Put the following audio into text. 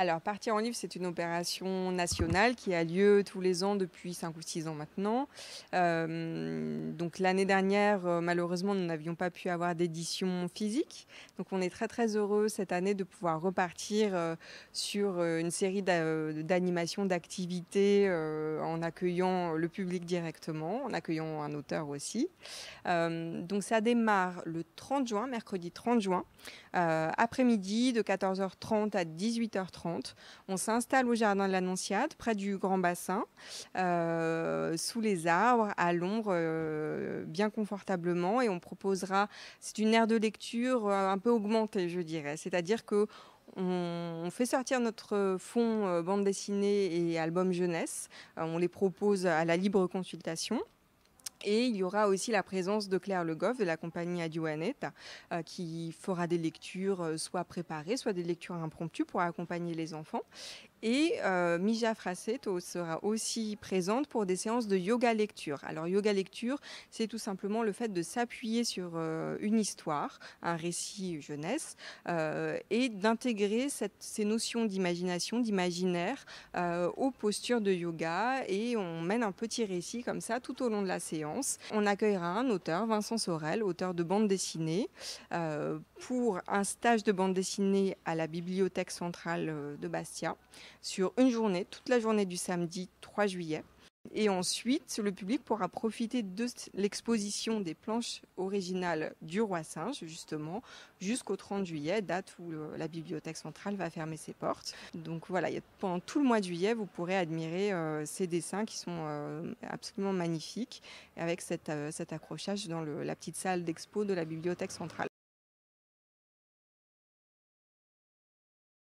Alors, Partir en livre, c'est une opération nationale qui a lieu tous les ans depuis 5 ou 6 ans maintenant. Euh, donc, l'année dernière, euh, malheureusement, nous n'avions pas pu avoir d'édition physique. Donc, on est très, très heureux cette année de pouvoir repartir euh, sur une série d'animations, d'activités en accueillant le public directement, en accueillant un auteur aussi. donc, ça démarre le 30 juin, mercredi 30 juin, après-midi de 14h30 à 18h30. On s'installe au jardin de l'Annonciade, près du Grand Bassin, euh, sous les arbres, à l'ombre, euh, bien confortablement. Et on proposera, c'est une aire de lecture euh, un peu augmentée, je dirais. C'est-à-dire que on fait sortir notre fonds bande dessinée et album jeunesse. On les propose à la libre consultation. Et il y aura aussi la présence de Claire Le Goff de la compagnie Adiwanet euh, qui fera des lectures euh, soit préparées, soit des lectures impromptues pour accompagner les enfants. Et euh, Mija Fraceto sera aussi présente pour des séances de yoga lecture. Alors yoga lecture, c'est tout simplement le fait de s'appuyer sur euh, une histoire, un récit jeunesse, euh, et d'intégrer ces notions d'imagination, d'imaginaire aux postures de yoga. Et on mène un petit récit comme ça tout au long de la séance. On accueillera un auteur, Vincent Sorel, auteur de bande dessinée, pour un stage de bande dessinée à la bibliothèque centrale de Bastia sur une journée, toute la journée du samedi 3 juillet. Et ensuite, le public pourra profiter de l'exposition des planches originales du Roi Singe, justement, jusqu'au 30 juillet, date où la bibliothèque centrale va fermer ses portes. Donc voilà, pendant tout le mois de juillet, vous pourrez admirer euh, ces dessins qui sont euh, absolument magnifiques, avec euh, cet accrochage dans la petite salle d'expo de la bibliothèque centrale.